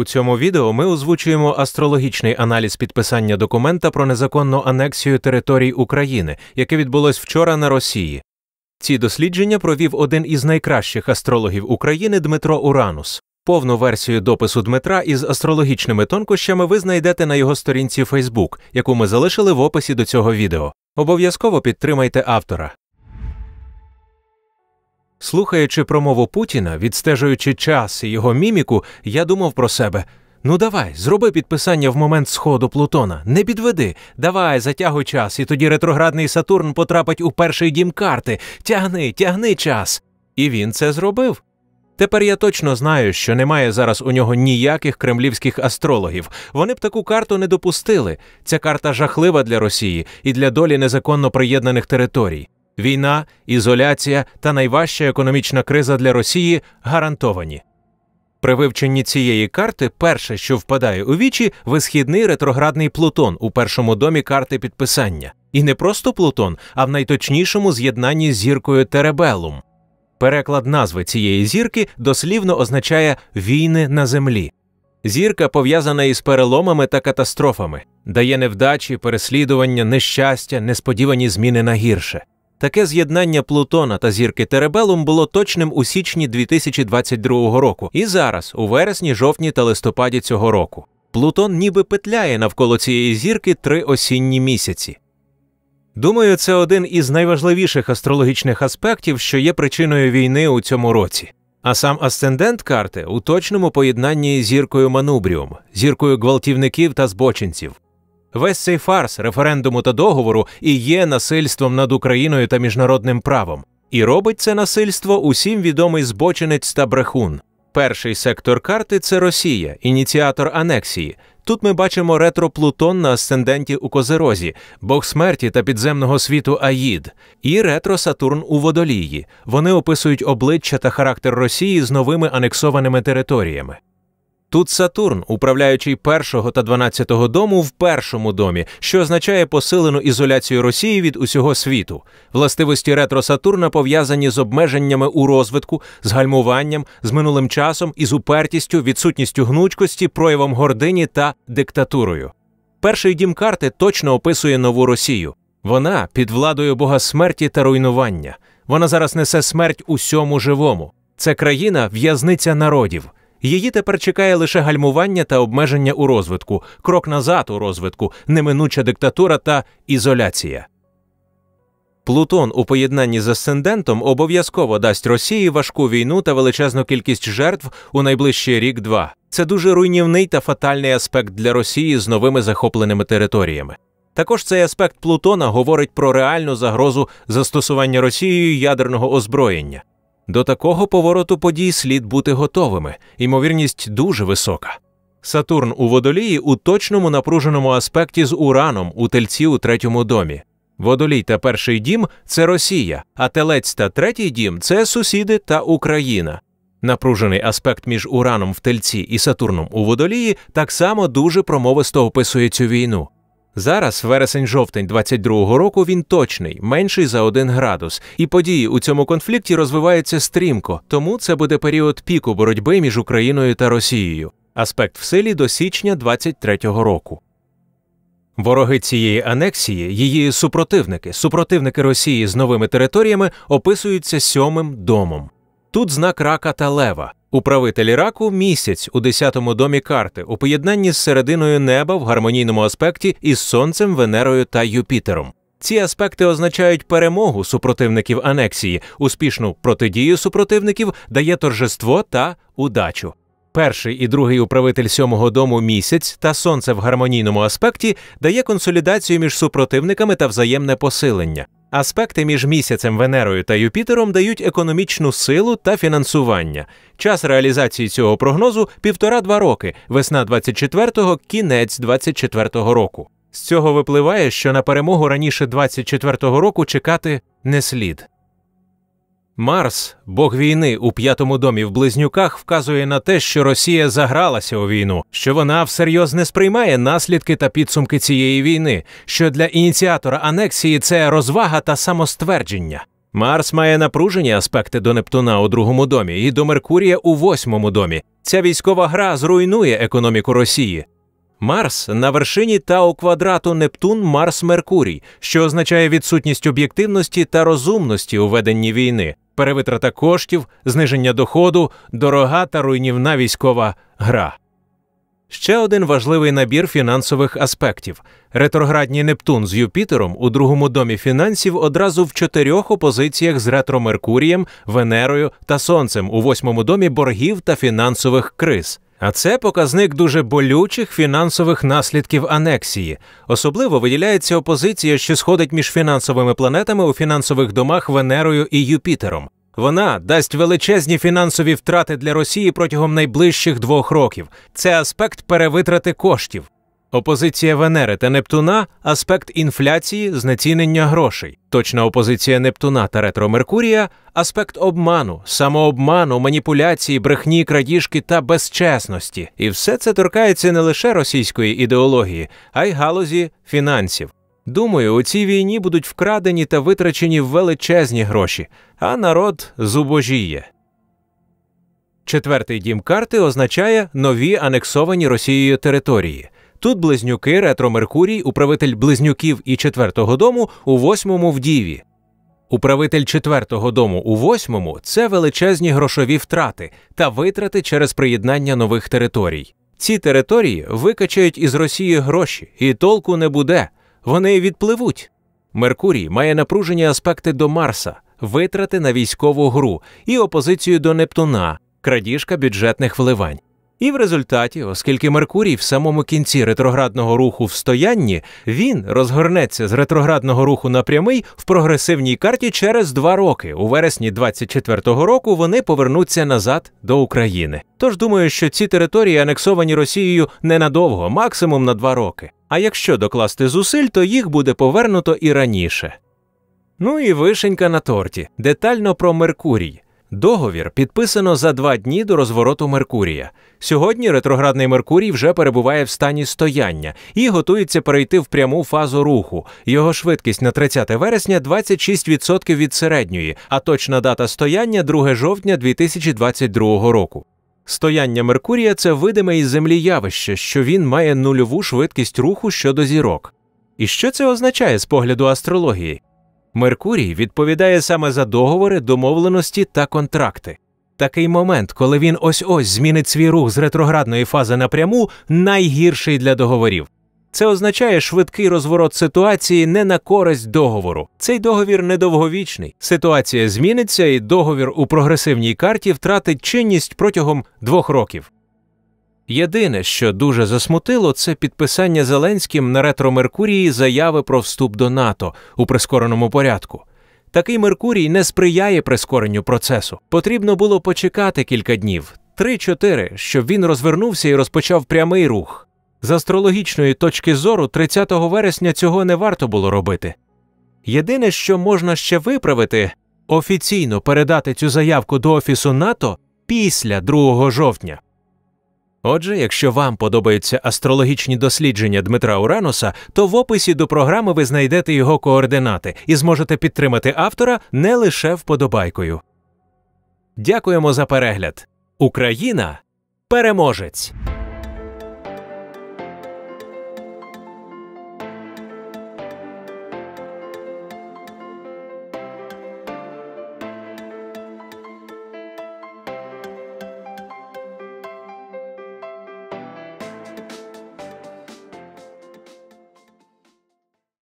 У цьому відео ми озвучуємо астрологічний аналіз підписання документа про незаконну анексію територій України, яке відбулось вчора на Росії. Ці дослідження провів один із найкращих астрологів України Дмитро Уранус. Повну версію допису Дмитра із астрологічними тонкощами ви знайдете на його сторінці Facebook, яку ми залишили в описі до цього відео. Обов'язково підтримайте автора. Слухаючи промову Путіна, відстежуючи час і його міміку, я думав про себе. Ну давай, зроби підписання в момент сходу Плутона. Не підведи, давай, затягуй час, і тоді ретроградний Сатурн потрапить у перший дім карти. Тягни, тягни час. І він це зробив. Тепер я точно знаю, що немає зараз у нього ніяких кремлівських астрологів. Вони б таку карту не допустили. Ця карта жахлива для Росії і для долі незаконно приєднаних територій війна, ізоляція та найважча економічна криза для Росії гарантовані. При вивченні цієї карти перше, що впадає у вічі, висхідний ретроградний Плутон у першому домі карти підписання. І не просто Плутон, а в найточнішому з'єднанні з зіркою Теребелум. Переклад назви цієї зірки дослівно означає війни на землі. Зірка пов'язана із переломами та катастрофами, дає невдачі, переслідування, нещастя, несподівані зміни на гірше. Таке з'єднання Плутона та зірки Теребелум було точним у січні 2022 року, і зараз, у вересні, жовтні та листопаді цього року. Плутон ніби петляє навколо цієї зірки три осінні місяці. Думаю, це один із найважливіших астрологічних аспектів, що є причиною війни у цьому році. А сам асцендент карти у точному поєднанні з зіркою Манубріум, зіркою гвалтівників та збочинців. Весь цей фарс референдуму та договору і є насильством над Україною та міжнародним правом. І робить це насильство усім відомий збочинець та брехун. Перший сектор карти це Росія, ініціатор анексії. Тут ми бачимо ретро Плутон на асценденті у Козерозі, Бог смерті та підземного світу Аїд, і ретро Сатурн у Водолії. Вони описують обличчя та характер Росії з новими анексованими територіями. Тут Сатурн, управляючий першого та дванадцятого дому в першому домі, що означає посилену ізоляцію Росії від усього світу. Властивості ретро Сатурна пов'язані з обмеженнями у розвитку, з гальмуванням, з минулим часом, із упертістю, відсутністю гнучкості, проявом гордині та диктатурою. Перший дім карти точно описує нову Росію. Вона під владою бога смерті та руйнування. Вона зараз несе смерть усьому живому. Це країна в'язниця народів. Її тепер чекає лише гальмування та обмеження у розвитку, крок назад у розвитку, неминуча диктатура та ізоляція. Плутон у поєднанні з асцендентом обов'язково дасть Росії важку війну та величезну кількість жертв у найближчий рік два. Це дуже руйнівний та фатальний аспект для Росії з новими захопленими територіями. Також цей аспект Плутона говорить про реальну загрозу застосування Росією ядерного озброєння. До такого повороту подій слід бути готовими, ймовірність дуже висока. Сатурн у водолії у точному напруженому аспекті з Ураном у тельці у третьому домі. Водолій та перший дім це Росія, а Телець та третій дім це сусіди та Україна. Напружений аспект між Ураном в Тельці і Сатурном у водолії так само дуже промовисто описує цю війну. Зараз, вересень-жовтень 22-го року, він точний, менший за один градус, і події у цьому конфлікті розвиваються стрімко, тому це буде період піку боротьби між Україною та Росією. Аспект в силі до січня 23-го року. Вороги цієї анексії, її супротивники, супротивники Росії з новими територіями описуються сьомим домом. Тут знак рака та лева. Управитель раку місяць у десятому домі карти у поєднанні з серединою неба в гармонійному аспекті із Сонцем, Венерою та Юпітером. Ці аспекти означають перемогу супротивників анексії, успішну протидію супротивників дає торжество та удачу. Перший і другий управитель сьомого дому місяць та сонце в гармонійному аспекті дає консолідацію між супротивниками та взаємне посилення. Аспекти між місяцем Венерою та Юпітером дають економічну силу та фінансування. Час реалізації цього прогнозу півтора-два роки, весна 24-го, кінець 24-го року. З цього випливає, що на перемогу раніше 24-го року чекати не слід. Марс, бог війни у п'ятому домі в близнюках, вказує на те, що Росія загралася у війну, що вона всерйоз не сприймає наслідки та підсумки цієї війни, що для ініціатора анексії це розвага та самоствердження. Марс має напружені аспекти до Нептуна у другому домі і до Меркурія у восьмому домі. Ця військова гра зруйнує економіку Росії. Марс на вершині та у квадрату Нептун Марс Меркурій, що означає відсутність об'єктивності та розумності у веденні війни, перевитрата коштів, зниження доходу, дорога та руйнівна військова гра. Ще один важливий набір фінансових аспектів: ретроградній Нептун з Юпітером у другому домі фінансів одразу в чотирьох опозиціях з ретро Меркурієм, Венерою та Сонцем у восьмому домі боргів та фінансових криз. А це показник дуже болючих фінансових наслідків анексії. Особливо виділяється опозиція, що сходить між фінансовими планетами у фінансових домах Венерою і Юпітером. Вона дасть величезні фінансові втрати для Росії протягом найближчих двох років. Це аспект перевитрати коштів. Опозиція Венери та Нептуна аспект інфляції, знецінення грошей, точна опозиція Нептуна та ретро Меркурія аспект обману, самообману, маніпуляції, брехні, крадіжки та безчесності. І все це торкається не лише російської ідеології, а й галузі фінансів. Думаю, у цій війні будуть вкрадені та витрачені величезні гроші, а народ зубожіє. Четвертий дім карти означає нові анексовані Росією території. Тут близнюки, ретро Меркурій, управитель близнюків і четвертого дому у восьмому в Діві. Управитель четвертого дому у восьмому це величезні грошові втрати та витрати через приєднання нових територій. Ці території викачають із Росії гроші, і толку не буде. Вони відпливуть. Меркурій має напружені аспекти до Марса, витрати на військову гру і опозицію до Нептуна, крадіжка бюджетних вливань. І в результаті, оскільки Меркурій в самому кінці ретроградного руху в стоянні, він розгорнеться з ретроградного руху на прямий в прогресивній карті через два роки. У вересні 24-го року вони повернуться назад до України. Тож думаю, що ці території анексовані Росією ненадовго, максимум на два роки. А якщо докласти зусиль, то їх буде повернуто і раніше. Ну і вишенька на торті детально про Меркурій. Договір підписано за два дні до розвороту Меркурія. Сьогодні ретроградний Меркурій вже перебуває в стані стояння і готується перейти в пряму фазу руху. Його швидкість на 30 вересня 26% від середньої, а точна дата стояння 2 жовтня 2022 року. Стояння Меркурія це видиме із землі явище, що він має нульову швидкість руху щодо зірок. І що це означає з погляду астрології? Меркурій відповідає саме за договори, домовленості та контракти. Такий момент, коли він ось ось змінить свій рух з ретроградної фази напряму, найгірший для договорів. Це означає швидкий розворот ситуації не на користь договору. Цей договір недовговічний. Ситуація зміниться, і договір у прогресивній карті втратить чинність протягом двох років. Єдине, що дуже засмутило, це підписання Зеленським на ретро Меркурії заяви про вступ до НАТО у прискореному порядку. Такий Меркурій не сприяє прискоренню процесу. Потрібно було почекати кілька днів, три-чотири, щоб він розвернувся і розпочав прямий рух. З астрологічної точки зору, 30 вересня цього не варто було робити. Єдине, що можна ще виправити, офіційно передати цю заявку до Офісу НАТО після 2 жовтня. Отже, якщо вам подобаються астрологічні дослідження Дмитра Урануса, то в описі до програми ви знайдете його координати і зможете підтримати автора не лише вподобайкою. Дякуємо за перегляд. Україна переможець.